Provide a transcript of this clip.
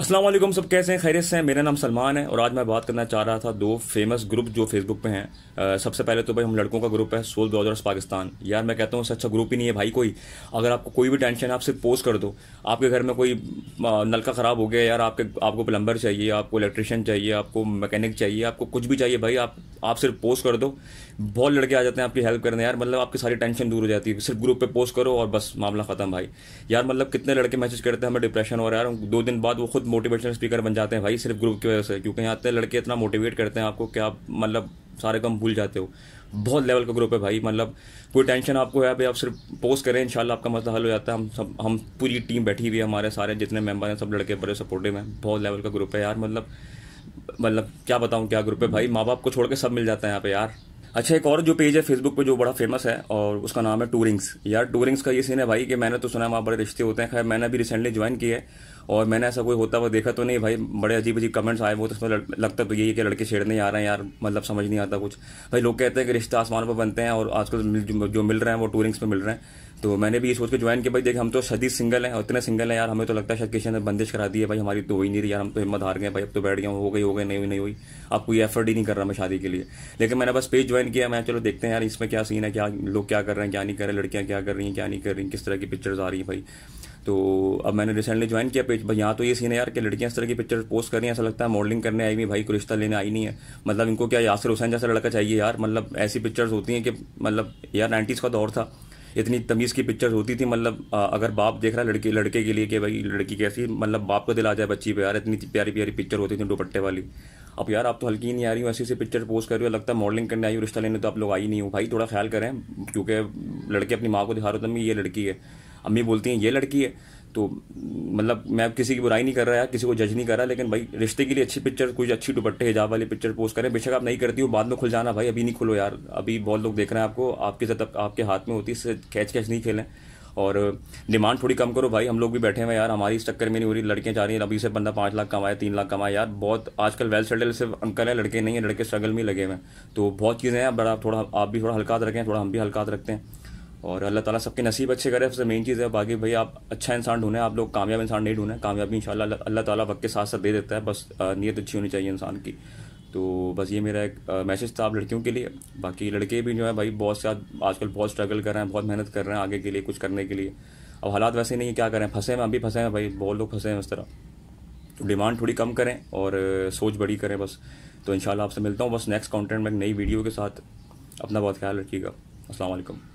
असलम सब कैसे हैं खैरियत से हैं मेरा नाम सलमान है और आज मैं बात करना चाह रहा था दो फेमस ग्रुप जो फेसबुक पे हैं सबसे पहले तो भाई हम लड़कों का ग्रुप है सोल ब्राउजर्स पाकिस्तान यार मैं कहता हूँ अच्छा ग्रुप ही नहीं है भाई कोई अगर आपको कोई भी टेंशन है आप सिर्फ पोस्ट कर दो आपके घर में कोई नलका ख़राब हो गया यार आपके आपको प्लम्बर चाहिए आपको इलेक्ट्रिशियन चाहिए आपको मैकेनिक चाहिए आपको कुछ भी चाहिए भाई आप आप सिर्फ पोस्ट कर दो बहुत लड़के आ जाते हैं आपकी हेल्प करने यार मतलब आपकी सारी टेंशन दूर हो जाती है सिर्फ ग्रुप पे पोस्ट करो और बस मामला ख़त्म भाई यार मतलब कितने लड़के मैसेज करते हैं हमें डिप्रेशन हो रहा है यार दो दिन बाद वो खुद बहुत मोटिवेशनल स्पीकर बन जाते हैं भाई सिर्फ ग्रुप की वजह से क्योंकि यहाँ आते लड़के इतना मोटिवेट करते हैं आपको कि आप मतलब सारे कम भूल जाते हो बहुत लेवल का ग्रुप है भाई मतलब कोई टेंशन आपको है भाई आप सिर्फ पोस्ट करें इंशाल्लाह आपका मसला हल हो जाता है हम सब हम पूरी टीम बैठी हुई है हमारे सारे जितने मेंबर हैं सब लड़के बड़े सपोर्टिव हैं बहुत लेवल का ग्रुप है यार मतलब मतलब क्या बताऊँ क्या ग्रुप है भाई माँ बाप को छोड़ के सब मिल जाता है यहाँ पे यार अच्छा एक और जो पेज है फेसबुक पे जो बड़ा फेमस है और उसका नाम है टूरिंग्स यार टूरिंग्स का ये सीन है भाई कि मैंने तो सुना है वहाँ बड़े रिश्ते होते हैं खैर मैंने भी रिसेंटली ज्वाइन किया है और मैंने ऐसा कोई होता हुआ देखा तो नहीं भाई बड़े अजीब अजीब कमेंट्स आए वो तो उसमें लगता तो यही है कि लड़के छेड़ने आ रहे हैं यार मतलब समझ नहीं आता कुछ भाई लोग कहते हैं कि रिश्ते आसमान पर बनते हैं और आजकल जो मिल रहे हैं वो टूरिंग्स पर मिल रहे हैं तो मैंने भी ये सोच के ज्वाइन किया भाई देख हम तो शदी सिंगल हैं और इतने सिंगल हैं यार हमें तो लगता है शायद किसी ने बंदिश करा दी है भाई हमारी तो हो ही नहीं रही यार हम तो हिम्मत हार गए भाई अब तो बैठ गए हो गई हो गई नहीं हुई नहीं हुई अब कोई एफर्ट ही नहीं कर रहा मैं शादी के लिए लेकिन मैंने बस पेज ज्वाइन किया मैं चलो देखते हैं यार इसमें क्या सीन है क्या लोग क्या कर रहे हैं क्या नहीं कर रहे लड़कियाँ क्या कर रही हैं क्या नहीं कर रही किस तरह की पिक्चर्स आ रही हैं भाई तो अब मैंने रिसेंटली ज्वाइन किया पेज भाई यहाँ तो ये सीन है यार कि लड़कियाँ इस तरह की पिक्चर पोस्ट कर रही हैं ऐसा लगता है मॉडलिंग करने आई हुई भाई को रिश्ता लेने आई नहीं है मतलब इनको क्या यासर हुसैन जैसा लड़का चाहिए यार मतलब ऐसी पिक्चर्स होती हैं कि मतलब यार नाइन्टीज़ का दौर था इतनी तमीज़ की पिक्चर्स होती थी मतलब अगर बाप देख रहा है लड़के लड़के के लिए कि भाई लड़की कैसी मतलब बाप को दिल आ जाए बच्ची पे यार इतनी प्यारी प्यारी पिक्चर होती थी दुपट्टे वाली अब यार आप तो हल्की नहीं आ रही हो ऐसी ऐसी पिक्चर पोस्ट कर रही हो लगता है मॉडलिंग करने आई हो रिश्ता लेने तो आप लोग आई नहीं हो भाई थोड़ा ख्याल करें क्योंकि लड़के अपनी माँ को दिखा रहे हो तो ये लड़की है अम्मी बोलती हैं ये लड़की है तो मतलब मैं किसी की बुराई नहीं कर रहा है किसी को जज नहीं कर रहा लेकिन भाई रिश्ते के लिए अच्छी पिक्चर कुछ अच्छी दुपट्टे हिजाब वाली पिक्चर पोस्ट करें बेशक आप नहीं करती हो बाद में खुल जाना भाई अभी नहीं खुलो यार अभी बहुत लोग देख रहे हैं आपको आपके साथ आपके हाथ में होती है कैच कैच नहीं खेलें और डिमांड थोड़ी कम करो भाई हम लोग भी बैठे हैं यार हमारी इस चक्कर में नहीं हो रही लड़कियाँ जा रही हैं अभी से बंदा पाँच लाख कमाए तीन लाख कमाए यार बहुत आजकल वेल सेटल से अंकल है लड़के नहीं है लड़के स्ट्रगल में लगे हुए हैं तो बहुत चीज़ें हैं बड़ा थोड़ा आप भी थोड़ा हल्का रखें थोड़ा हम भी हल्का रखते हैं और अल्लाह ताला सबके नसीब अच्छे करे सबसे मेन चीज़ है बाकी भाई आप अच्छा इंसान ढूंढें आप लोग कामयाब इंसान नहीं ढूंढें कामयाबी इन अल्लाह ताला वक्त के साथ साथ दे देता है बस नीयत अच्छी होनी चाहिए इंसान की तो बस ये मेरा एक मैसेज था आप लड़कियों के लिए बाकी लड़के भी जो है भाई बहुत से आजकल बहुत स्ट्रगल कर रहे हैं बहुत मेहनत कर रहे हैं आगे के लिए कुछ करने के लिए अब हालात वैसे नहीं है क्या करें फंसे हैं अभी फंसे हैं भाई बहुत लोग फंसे हैं उस तरह तो डिमांड थोड़ी कम करें और सोच बड़ी करें बस तो इन आपसे मिलता हूँ बस नेक्स्ट कॉन्टेंट में एक नई वीडियो के साथ अपना बहुत ख्याल रखिएगा असलम